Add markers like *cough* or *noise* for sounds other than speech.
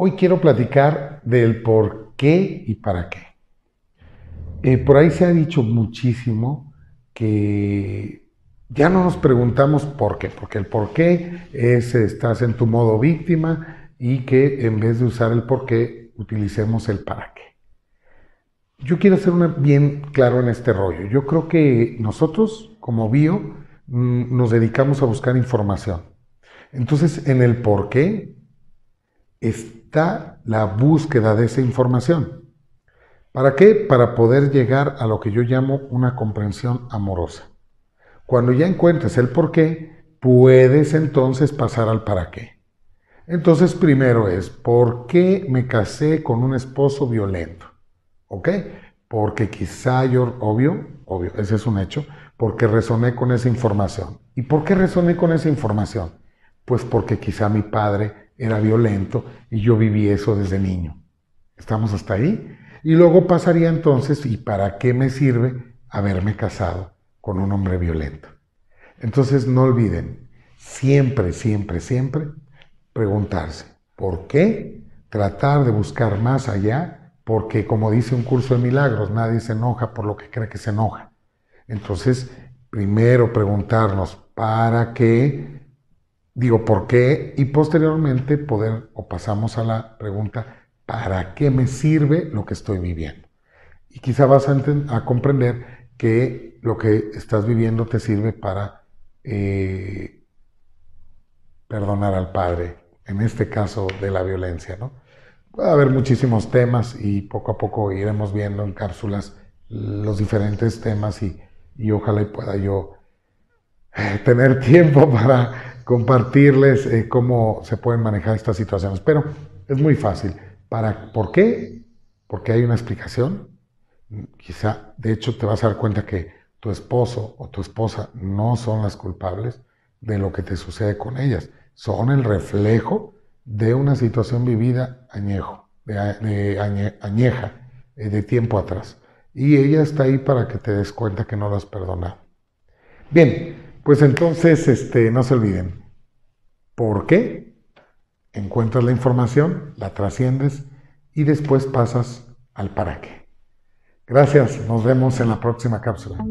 Hoy quiero platicar del por qué y para qué. Eh, por ahí se ha dicho muchísimo que ya no nos preguntamos por qué, porque el por qué es eh, estás en tu modo víctima y que en vez de usar el por qué, utilicemos el para qué. Yo quiero ser bien claro en este rollo. Yo creo que nosotros, como bio, mm, nos dedicamos a buscar información. Entonces, en el por qué está la búsqueda de esa información. ¿Para qué? Para poder llegar a lo que yo llamo una comprensión amorosa. Cuando ya encuentres el por qué, puedes entonces pasar al para qué. Entonces primero es, ¿por qué me casé con un esposo violento? ¿Ok? Porque quizá yo, obvio, obvio, ese es un hecho, porque resoné con esa información. ¿Y por qué resoné con esa información? Pues porque quizá mi padre era violento y yo viví eso desde niño. Estamos hasta ahí. Y luego pasaría entonces, ¿y para qué me sirve haberme casado con un hombre violento? Entonces no olviden, siempre, siempre, siempre preguntarse, ¿por qué? Tratar de buscar más allá, porque como dice un curso de milagros, nadie se enoja por lo que cree que se enoja. Entonces, primero preguntarnos, ¿para qué? digo, ¿por qué? Y posteriormente poder, o pasamos a la pregunta, ¿para qué me sirve lo que estoy viviendo? Y quizá vas a, comprender que lo que estás viviendo te sirve para eh, perdonar al Padre, en este caso de la violencia, ¿no? Puede haber muchísimos temas y poco a poco iremos viendo en cápsulas los diferentes temas y, y ojalá pueda yo eh, tener *laughs* tiempo para compartirles eh, cómo se pueden manejar estas situaciones. Pero es muy fácil. ¿Para, ¿Por qué? Porque hay una explicación. Quizá, de hecho, te vas a dar cuenta que tu esposo o tu esposa no son las culpables de lo que te sucede con ellas. Son el reflejo de una situación vivida añejo, de, añeja, eh, de tiempo atrás. Y ella está ahí para que te des cuenta que no las has perdonado. Bien, pues entonces, este, no se olviden. ¿Por qué? Encuentras la información, la trasciendes y después pasas al para qué. Gracias, nos vemos en la próxima cápsula.